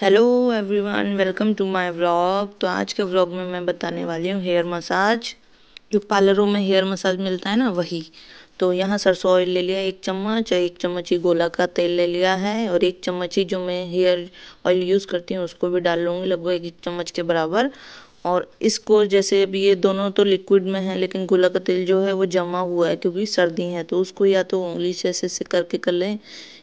hello everyone welcome to my vlog तो आज के व्लॉग में मैं बताने वाली हूँ हेयर मसाज जो पार्लरों में हेयर मसाज मिलता है ना वही तो यहाँ सरसों ऑयल ले लिया एक चम्मच और एक चम्मच ही गोला का तेल ले लिया है और एक चम्मच ही जो मैं हेयर ऑयल यूज़ करती हूँ उसको भी डाल लूँगी लगभग एक, एक चम्मच के बराबर और इसको जैसे अभी ये दोनों तो लिक्विड में है लेकिन गोला का तेल जो है वो जमा हुआ है क्योंकि सर्दी है तो उसको या तो उंगली से ऐसे करके कर लें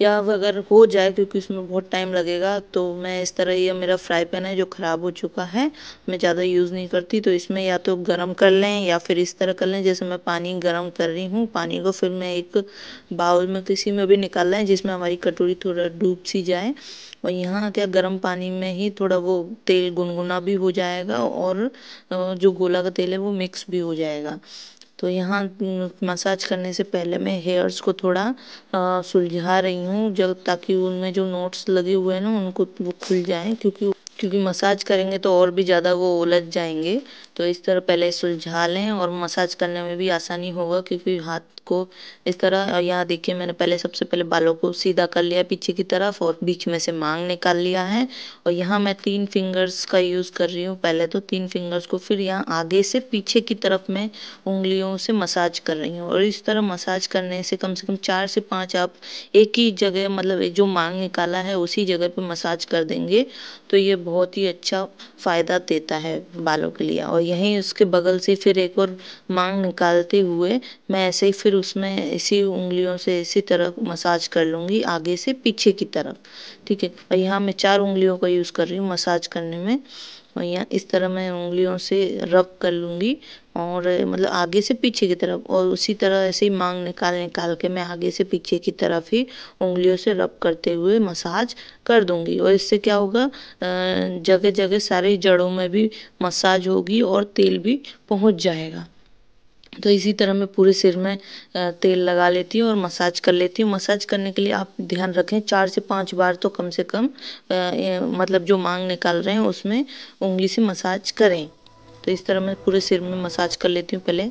या अगर हो जाए क्योंकि उसमें बहुत टाइम लगेगा तो मैं इस तरह यह मेरा फ्राई पैन है जो ख़राब हो चुका है मैं ज़्यादा यूज़ नहीं करती तो इसमें या तो गर्म कर लें या फिर इस तरह कर लें जैसे मैं पानी गर्म कर रही हूँ पानी को फिर मैं एक बाउल में किसी में भी निकाल लें जिसमें हमारी कटोरी थोड़ा डूब सी जाए और यहाँ क्या गर्म पानी में ही थोड़ा वो तेल गुनगुना भी हो जाएगा और जो गोला का तेल है वो मिक्स भी हो जाएगा तो यहाँ मसाज करने से पहले मैं हेयर्स को थोड़ा सुलझा रही हूँ जब ताकि उनमें जो नोट्स लगे हुए हैं ना उनको वो खुल जाएँ क्योंकि क्योंकि मसाज करेंगे तो और भी ज़्यादा वो उलझ जाएंगे तो इस तरह पहले सुलझा लें और मसाज करने में भी आसानी होगा क्योंकि हाथ को इस तरह यहाँ देखिए मैंने पहले सबसे पहले बालों को सीधा कर लिया पीछे की तरफ और बीच में से मांग निकाल लिया है और यहाँ मैं तीन फिंगर्स का यूज़ कर रही हूँ पहले तो तीन फिंगर्स को फिर यहाँ आगे से पीछे की तरफ मैं उंगलियों से मसाज कर रही हूँ और इस तरह मसाज करने से कम से कम चार से पाँच आप एक ही जगह मतलब जो मांग निकाला है उसी जगह पर मसाज कर देंगे तो ये बहुत ही अच्छा फ़ायदा देता है बालों के लिए और यहीं उसके बगल से फिर एक और मांग निकालते हुए मैं ऐसे ही फिर उसमें इसी उंगलियों से इसी तरह मसाज कर लूँगी आगे से पीछे की तरफ ठीक है और यहाँ मैं चार उंगलियों का यूज़ कर रही हूँ मसाज करने में और यहाँ इस तरह मैं उंगलियों से रब कर लूँगी और मतलब आगे से पीछे की तरफ और उसी तरह ऐसे ही मांग निकाल निकाल के मैं आगे से पीछे की तरफ ही उंगलियों से रब करते हुए मसाज कर दूँगी और इससे क्या होगा जगह जगह सारी जड़ों में भी मसाज होगी और तेल भी पहुँच जाएगा तो इसी तरह मैं पूरे सिर में तेल लगा लेती हूँ और मसाज कर लेती हूँ मसाज करने के लिए आप ध्यान रखें चार से पाँच बार तो कम से कम मतलब जो मांग निकाल रहे हैं उसमें उंगली से मसाज करें तो इस तरह मैं पूरे सिर में मसाज कर लेती हूँ पहले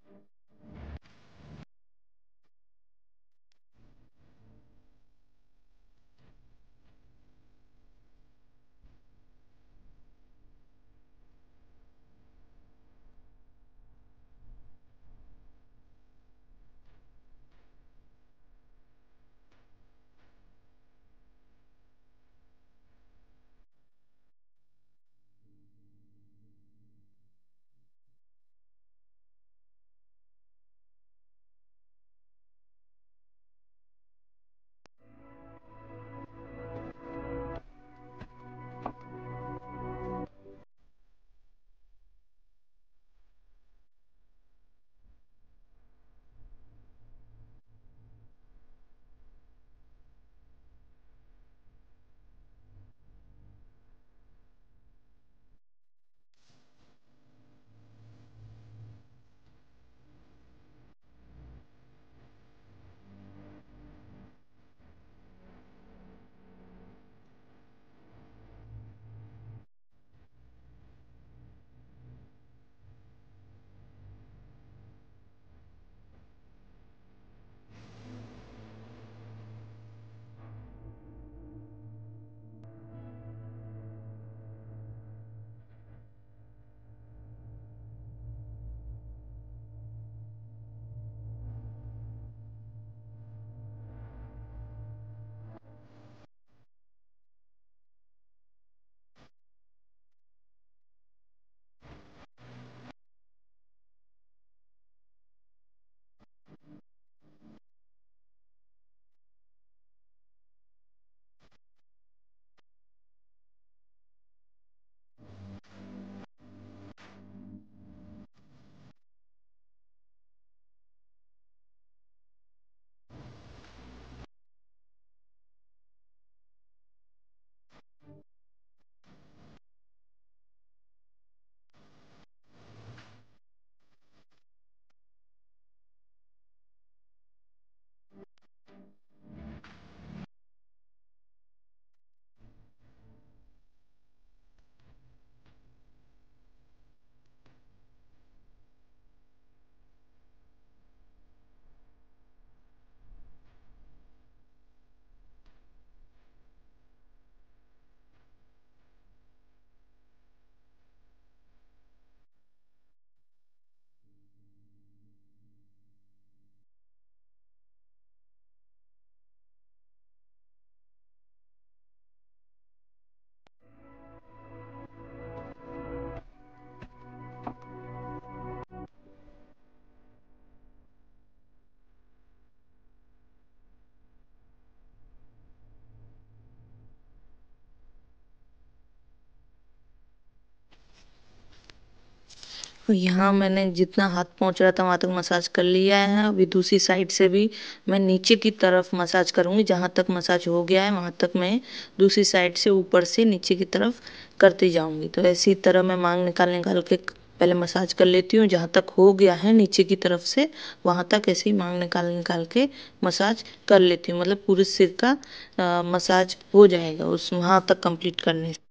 तो यहाँ मैंने जितना हाथ पहुँच रहा था वहाँ तक मसाज कर लिया है अभी दूसरी साइड से भी मैं नीचे की तरफ मसाज करूँगी जहाँ तक मसाज हो गया है वहाँ तक मैं दूसरी साइड से ऊपर से नीचे की तरफ करती जाऊँगी तो ऐसी तरह मैं मांग निकाल निकाल के पहले मसाज कर लेती हूँ जहाँ तक हो गया है नीचे की तरफ से वहाँ तक ऐसे ही मांग निकाल निकाल के मसाज कर लेती हूँ मतलब पूरे सिर का आ, मसाज हो जाएगा उस वहाँ तक कंप्लीट करने से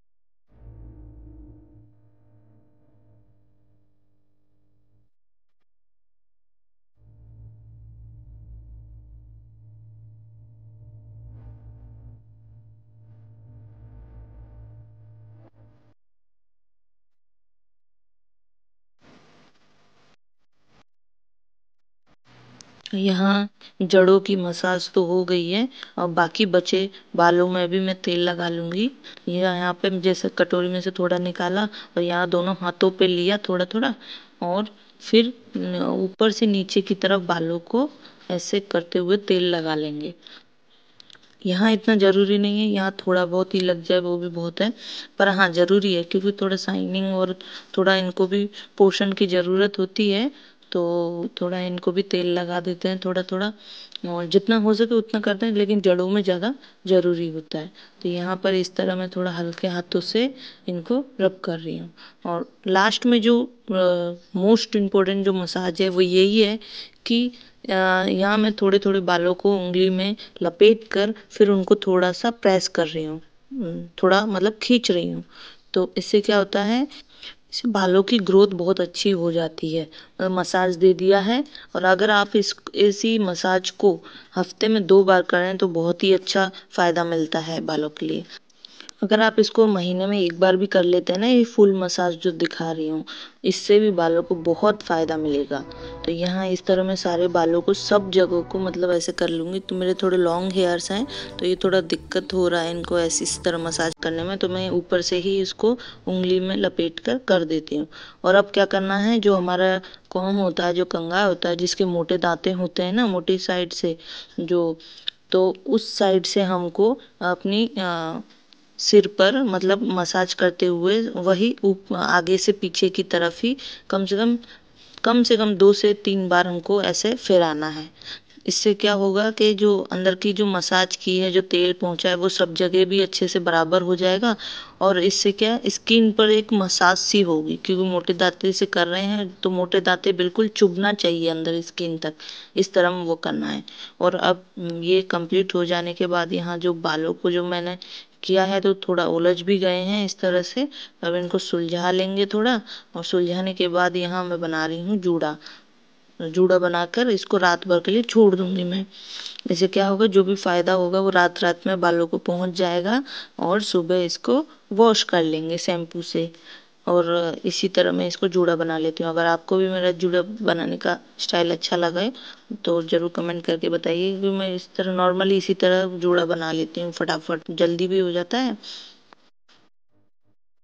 यहाँ जड़ों की मसाज तो हो गई है और बाकी बचे बालों में भी मैं तेल लगा लूँगी यह यहाँ पे जैसे कटोरी में से थोड़ा निकाला और यहाँ दोनों हाथों पे लिया थोड़ा थोड़ा और फिर ऊपर से नीचे की तरफ बालों को ऐसे करते हुए तेल लगा लेंगे यहाँ इतना ज़रूरी नहीं है यहाँ थोड़ा बहुत ही लग जाए वो भी बहुत है पर हाँ ज़रूरी है क्योंकि थोड़ा शाइनिंग और थोड़ा इनको भी पोषण की ज़रूरत होती है तो थोड़ा इनको भी तेल लगा देते हैं थोड़ा थोड़ा और जितना हो सके उतना करते हैं लेकिन जड़ों में ज़्यादा ज़रूरी होता है तो यहाँ पर इस तरह मैं थोड़ा हल्के हाथों से इनको रब कर रही हूँ और लास्ट में जो मोस्ट इम्पोर्टेंट जो मसाज है वो यही है कि यहाँ मैं थोड़े थोड़े बालों को उंगली में लपेट कर फिर उनको थोड़ा सा प्रेस कर रही हूँ थोड़ा मतलब खींच रही हूँ तो इससे क्या होता है इससे बालों की ग्रोथ बहुत अच्छी हो जाती है मसाज दे दिया है और अगर आप इस इसी मसाज को हफ्ते में दो बार करें तो बहुत ही अच्छा फ़ायदा मिलता है बालों के लिए अगर आप इसको महीने में एक बार भी कर लेते हैं ना ये फुल मसाज जो दिखा रही हूँ इससे भी बालों को बहुत फ़ायदा मिलेगा तो यहाँ इस तरह मैं सारे बालों को सब जगह को मतलब ऐसे कर लूँगी तो मेरे थोड़े लॉन्ग हेयर्स हैं तो ये थोड़ा दिक्कत हो रहा है इनको ऐसे इस तरह मसाज करने में तो मैं ऊपर से ही इसको उंगली में लपेट कर कर देती हूँ और अब क्या करना है जो हमारा कॉम होता है जो कंगा होता है जिसके मोटे दांते होते हैं ना मोटी साइड से जो तो उस साइड से हमको अपनी आ, सिर पर मतलब मसाज करते हुए वही आगे से पीछे की तरफ ही कम से कम कम से कम दो से तीन बार हमको ऐसे फेराना है इससे क्या होगा कि जो अंदर की जो मसाज की है जो तेल पहुंचा है वो सब जगह भी अच्छे से बराबर हो जाएगा और इससे क्या स्किन पर एक मसाज सी होगी क्योंकि मोटे दाँते से कर रहे हैं तो मोटे दाँते बिल्कुल चुभना चाहिए अंदर स्किन तक इस तरह वो करना है और अब ये कंप्लीट हो जाने के बाद यहाँ जो बालों को जो मैंने किया है तो थोड़ा उलझ भी गए हैं इस तरह से अब इनको सुलझा लेंगे थोड़ा और सुलझाने के बाद यहाँ मैं बना रही हूँ जूड़ा जूड़ा बनाकर इसको रात भर के लिए छोड़ दूंगी मैं इसे क्या होगा जो भी फ़ायदा होगा वो रात रात में बालों को पहुंच जाएगा और सुबह इसको वॉश कर लेंगे शैम्पू से और इसी तरह मैं इसको जूड़ा बना लेती हूँ अगर आपको भी मेरा जूड़ा बनाने का स्टाइल अच्छा लगा है तो ज़रूर कमेंट करके बताइए क्योंकि मैं इस तरह नॉर्मली इसी तरह जूड़ा बना लेती हूँ फटाफट जल्दी भी हो जाता है